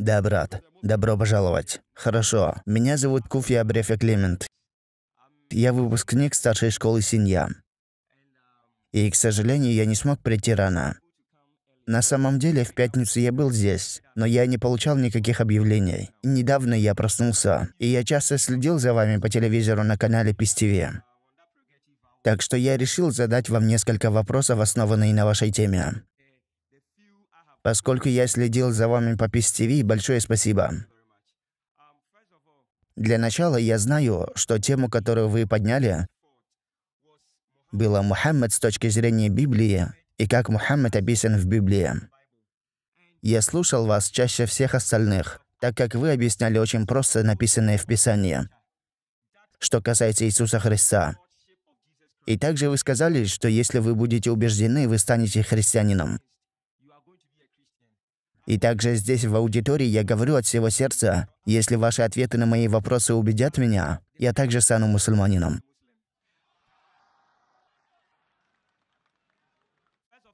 «Да, брат. Добро пожаловать. Хорошо. Меня зовут Куфья Брефя Клемент. Я выпускник старшей школы Синья. И, к сожалению, я не смог прийти рано. На самом деле, в пятницу я был здесь, но я не получал никаких объявлений. Недавно я проснулся, и я часто следил за вами по телевизору на канале пис Так что я решил задать вам несколько вопросов, основанные на вашей теме поскольку я следил за вами по ПИС-ТВ, большое спасибо. Для начала я знаю, что тему, которую вы подняли, была Мухаммад с точки зрения Библии и как Мухаммад описан в Библии. Я слушал вас чаще всех остальных, так как вы объясняли очень просто написанное в Писании, что касается Иисуса Христа. И также вы сказали, что если вы будете убеждены, вы станете христианином. И также здесь, в аудитории, я говорю от всего сердца, если ваши ответы на мои вопросы убедят меня, я также стану мусульманином.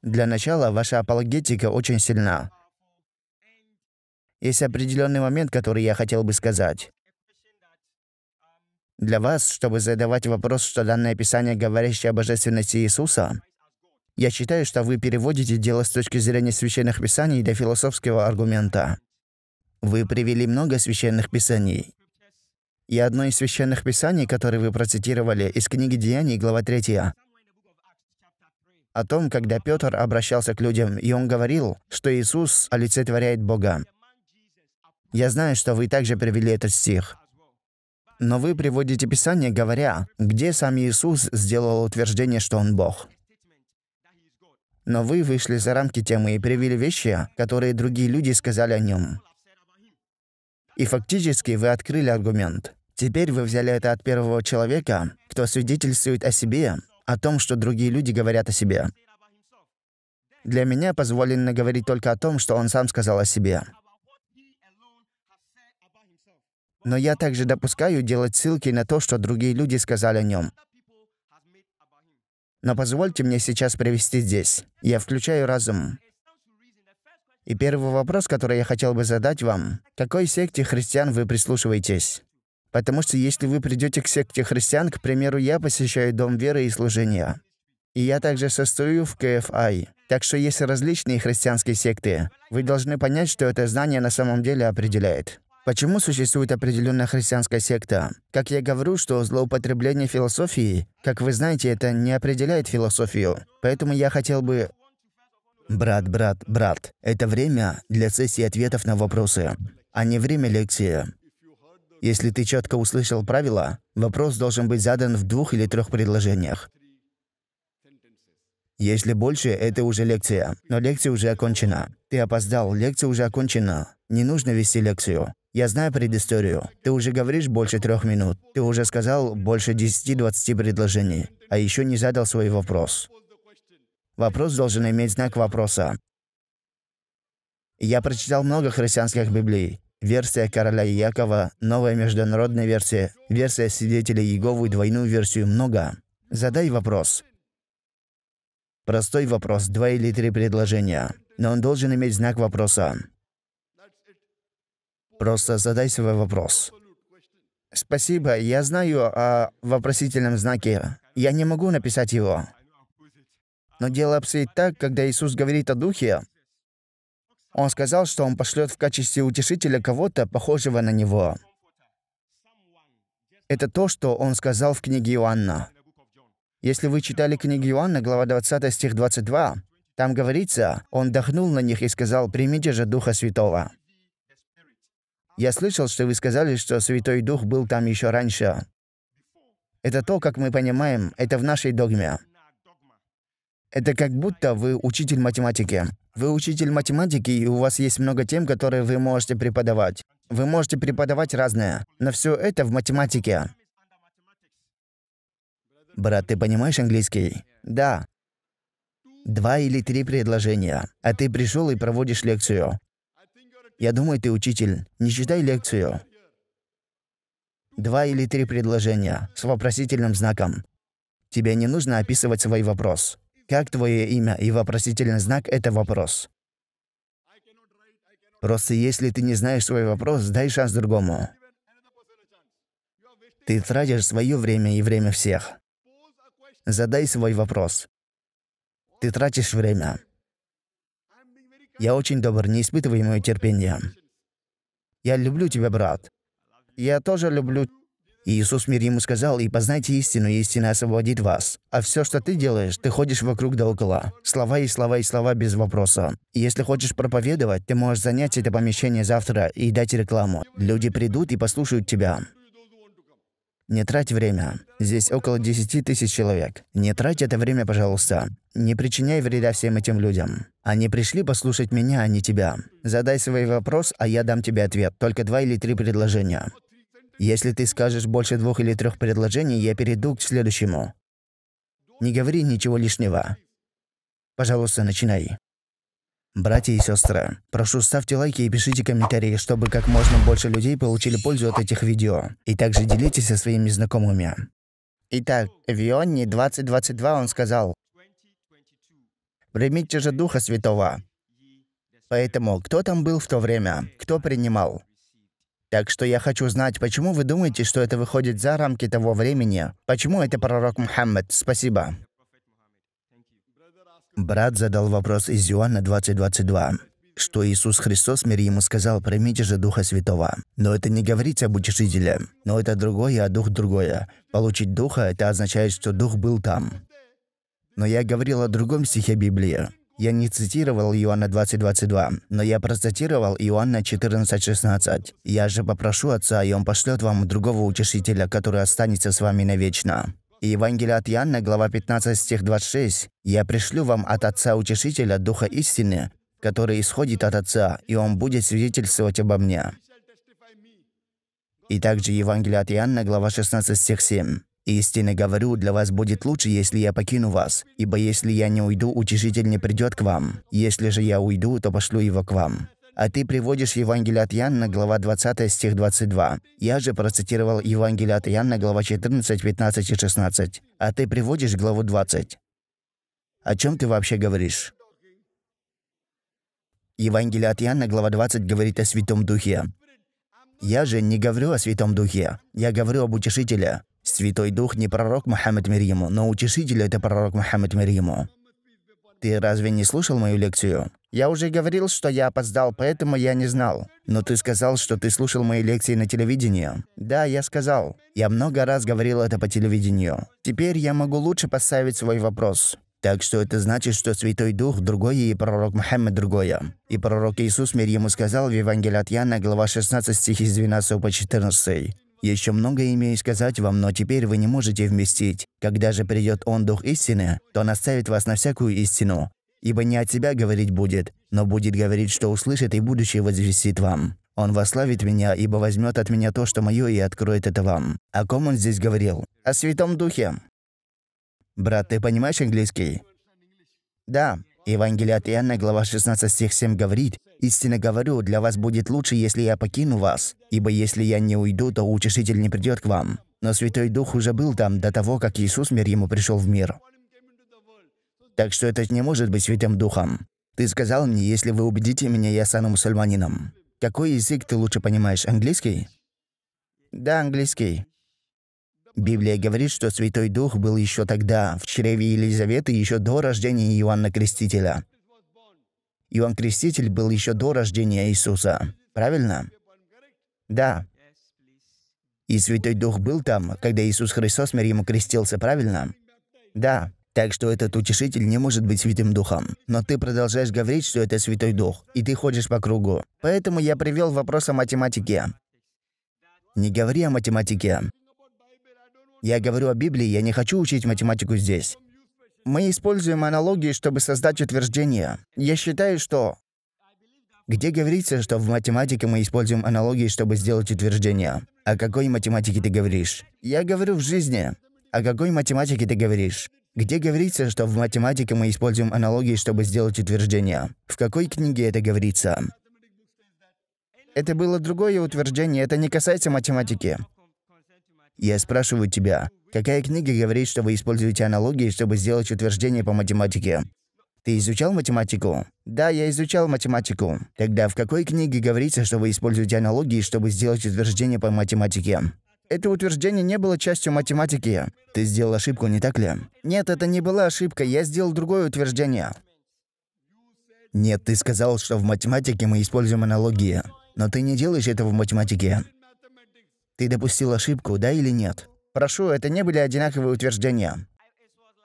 Для начала, ваша апологетика очень сильна. Есть определенный момент, который я хотел бы сказать. Для вас, чтобы задавать вопрос, что данное писание, говорящее о божественности Иисуса, я считаю, что вы переводите дело с точки зрения священных писаний для философского аргумента. Вы привели много священных писаний. И одно из священных писаний, которое вы процитировали, из книги Деяний, глава 3, о том, когда Петр обращался к людям, и он говорил, что Иисус олицетворяет Бога. Я знаю, что вы также привели этот стих. Но вы приводите Писание, говоря, где сам Иисус сделал утверждение, что Он Бог но вы вышли за рамки темы и привели вещи, которые другие люди сказали о нем. И фактически вы открыли аргумент. Теперь вы взяли это от первого человека, кто свидетельствует о себе, о том, что другие люди говорят о себе. Для меня позволено говорить только о том, что он сам сказал о себе. Но я также допускаю делать ссылки на то, что другие люди сказали о нем. Но позвольте мне сейчас привести здесь. Я включаю разум. И первый вопрос, который я хотел бы задать вам, какой секте христиан вы прислушиваетесь? Потому что если вы придете к секте христиан, к примеру, я посещаю Дом веры и служения. И я также состою в КФИ. А так что есть различные христианские секты. Вы должны понять, что это знание на самом деле определяет. Почему существует определенная христианская секта? Как я говорю, что злоупотребление философией, как вы знаете, это не определяет философию. Поэтому я хотел бы... Брат, брат, брат, это время для сессии ответов на вопросы, а не время лекции. Если ты четко услышал правила, вопрос должен быть задан в двух или трех предложениях. Если больше, это уже лекция. Но лекция уже окончена. Ты опоздал, лекция уже окончена. Не нужно вести лекцию. Я знаю предысторию. Ты уже говоришь больше трех минут. Ты уже сказал больше 10-20 предложений. А еще не задал свой вопрос. Вопрос должен иметь знак вопроса. Я прочитал много христианских библий. Версия короля Якова, новая международная версия, версия свидетелей Иеговы, двойную версию много. Задай вопрос. Простой вопрос, два или три предложения. Но он должен иметь знак вопроса. Просто задай свой вопрос. Спасибо, я знаю о вопросительном знаке. Я не могу написать его. Но дело обстоит так, когда Иисус говорит о Духе, Он сказал, что Он пошлет в качестве утешителя кого-то, похожего на Него. Это то, что Он сказал в книге Иоанна. Если вы читали книгу Иоанна, глава 20, стих 22, там говорится, «Он дохнул на них и сказал, примите же Духа Святого». Я слышал, что вы сказали, что Святой Дух был там еще раньше. Это то, как мы понимаем, это в нашей догме. Это как будто вы учитель математики. Вы учитель математики, и у вас есть много тем, которые вы можете преподавать. Вы можете преподавать разное, но все это в математике. Брат, ты понимаешь английский? Да. Два или три предложения, а ты пришел и проводишь лекцию. Я думаю, ты учитель. Не читай лекцию. Два или три предложения с вопросительным знаком. Тебе не нужно описывать свой вопрос. Как твое имя и вопросительный знак – это вопрос. Просто если ты не знаешь свой вопрос, дай шанс другому. Ты тратишь свое время и время всех. Задай свой вопрос. Ты тратишь время. Я очень добр, не испытывай мое терпение. Я люблю тебя, брат. Я тоже люблю Иисус мир ему сказал, «И познайте истину, и истина освободит вас. А все, что ты делаешь, ты ходишь вокруг да около. Слова и слова и слова без вопроса. И если хочешь проповедовать, ты можешь занять это помещение завтра и дать рекламу. Люди придут и послушают тебя. Не трать время. Здесь около 10 тысяч человек. Не трать это время, пожалуйста. Не причиняй вреда всем этим людям. Они пришли послушать меня, а не тебя. Задай свой вопрос, а я дам тебе ответ. Только два или три предложения. Если ты скажешь больше двух или трех предложений, я перейду к следующему. Не говори ничего лишнего. Пожалуйста, начинай. Братья и сестры, прошу ставьте лайки и пишите комментарии, чтобы как можно больше людей получили пользу от этих видео. И также делитесь со своими знакомыми. Итак, Вионни 2022 он сказал, «Примите же Духа Святого». Поэтому, кто там был в то время, кто принимал? Так что я хочу знать, почему вы думаете, что это выходит за рамки того времени? Почему это пророк Мухаммед? Спасибо. Брат задал вопрос из Иоанна 2022 что Иисус Христос, мир ему, сказал, «Примите же Духа Святого». Но это не говорить об Утешителе. Но это другое, а Дух другое. Получить Духа – это означает, что Дух был там. Но я говорил о другом стихе Библии. Я не цитировал Иоанна 20.22, но я процитировал Иоанна 14.16. «Я же попрошу Отца, и Он пошлет вам другого утешителя, который останется с вами навечно» и Евангелие от Иоанна, глава 15, стих 26, «Я пришлю вам от Отца Утешителя Духа Истины, который исходит от Отца, и Он будет свидетельствовать обо Мне». И также Евангелие от Иоанна, глава 16, стих 7. «Истинно говорю, для вас будет лучше, если я покину вас, ибо если я не уйду, Утешитель не придет к вам. Если же я уйду, то пошлю его к вам» а ты приводишь Евангелие от Яна, глава 20, стих 22. Я же процитировал Евангелие от Яна, глава 14, 15 и 16, а ты приводишь главу 20. О чем ты вообще говоришь? Евангелие от Яна, глава 20, говорит о Святом Духе. Я же не говорю о Святом Духе, я говорю об Утешителе. Святой Дух не пророк Мухаммад Мир ему, но Утешитель – это пророк Мухаммад Мир ему. Ты разве не слушал мою лекцию? Я уже говорил, что я опоздал, поэтому я не знал. Но ты сказал, что ты слушал мои лекции на телевидении. Да, я сказал. Я много раз говорил это по телевидению. Теперь я могу лучше поставить свой вопрос. Так что это значит, что Святой Дух другой и пророк Мухаммед другое. И пророк Иисус, мир ему сказал в Евангелии от Яна, глава 16, стихи с 12 по 14. Еще многое имею сказать вам, но теперь вы не можете вместить. Когда же придет он, Дух истины, то наставит вас на всякую истину. Ибо не от себя говорить будет, но будет говорить, что услышит, и будущее возвестит вам. Он восславит меня, ибо возьмет от меня то, что мое, и откроет это вам. О ком он здесь говорил? О Святом Духе. Брат, ты понимаешь английский? Да. Евангелие от Иоанна, глава 16, стих 7 говорит, «Истинно говорю, для вас будет лучше, если я покину вас, ибо если я не уйду, то Утешитель не придет к вам». Но Святой Дух уже был там до того, как Иисус мир ему пришел в мир. Так что это не может быть Святым Духом. Ты сказал мне, если вы убедите меня, я стану мусульманином. Какой язык ты лучше понимаешь, английский? Да, английский. Библия говорит, что Святой Дух был еще тогда, в чреве Елизаветы, еще до рождения Иоанна Крестителя. Иоанн Креститель был еще до рождения Иисуса. Правильно? Да. И Святой Дух был там, когда Иисус Христос, мир ему, крестился, правильно? Да. Так что этот утешитель не может быть Святым Духом. Но ты продолжаешь говорить, что это Святой Дух, и ты ходишь по кругу. Поэтому я привел вопрос о математике. Не говори о математике. Я говорю о Библии, я не хочу учить математику здесь. Мы используем аналогии, чтобы создать утверждение. Я считаю, что... Где говорится, что в математике мы используем аналогии, чтобы сделать утверждение? О какой математике ты говоришь? Я говорю в жизни. О какой математике ты говоришь? Где говорится, что в математике мы используем аналогии, чтобы сделать утверждение? В какой книге это говорится? Это было другое утверждение, это не касается математики. Я спрашиваю тебя, какая книга говорит, что вы используете аналогии, чтобы сделать утверждение по математике? Ты изучал математику? Да, я изучал математику. Тогда в какой книге говорится, что вы используете аналогии, чтобы сделать утверждение по математике? Это утверждение не было частью математики. Ты сделал ошибку, не так ли? Нет, это не была ошибка, я сделал другое утверждение. Нет, ты сказал, что в математике мы используем аналогии. Но ты не делаешь этого в математике. Ты допустил ошибку, да или нет? Прошу, это не были одинаковые утверждения.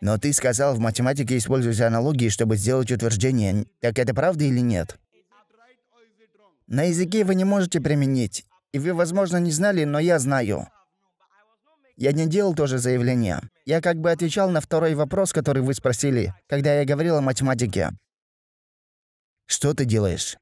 Но ты сказал, в математике используются аналогии, чтобы сделать утверждение. Так это правда или нет? На языке вы не можете применить. И вы, возможно, не знали, но я знаю. Я не делал тоже заявление. Я как бы отвечал на второй вопрос, который вы спросили, когда я говорил о математике. Что ты делаешь?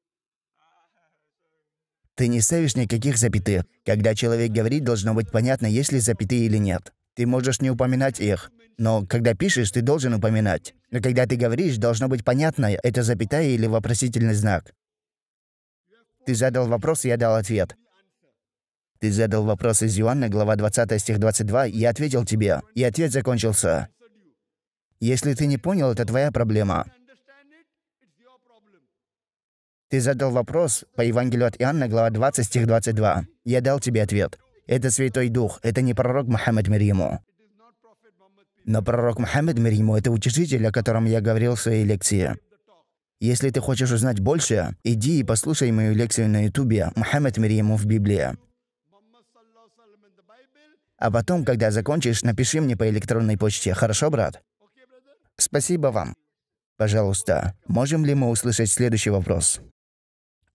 Ты не ставишь никаких запятых. Когда человек говорит, должно быть понятно, есть ли запятые или нет. Ты можешь не упоминать их. Но когда пишешь, ты должен упоминать. Но когда ты говоришь, должно быть понятно, это запятая или вопросительный знак. Ты задал вопрос, я дал ответ. Ты задал вопрос из Иоанна, глава 20, стих 22, и я ответил тебе. И ответ закончился. Если ты не понял, это твоя проблема. Ты задал вопрос по Евангелию от Иоанна, глава 20, стих 22. Я дал тебе ответ. Это Святой Дух, это не пророк Мухаммад мир ему. Но пророк Мухаммад мир ему – это учитель, о котором я говорил в своей лекции. Если ты хочешь узнать больше, иди и послушай мою лекцию на ютубе «Мухаммад мир ему в Библии». А потом, когда закончишь, напиши мне по электронной почте, хорошо, брат? Спасибо вам. Пожалуйста, можем ли мы услышать следующий вопрос?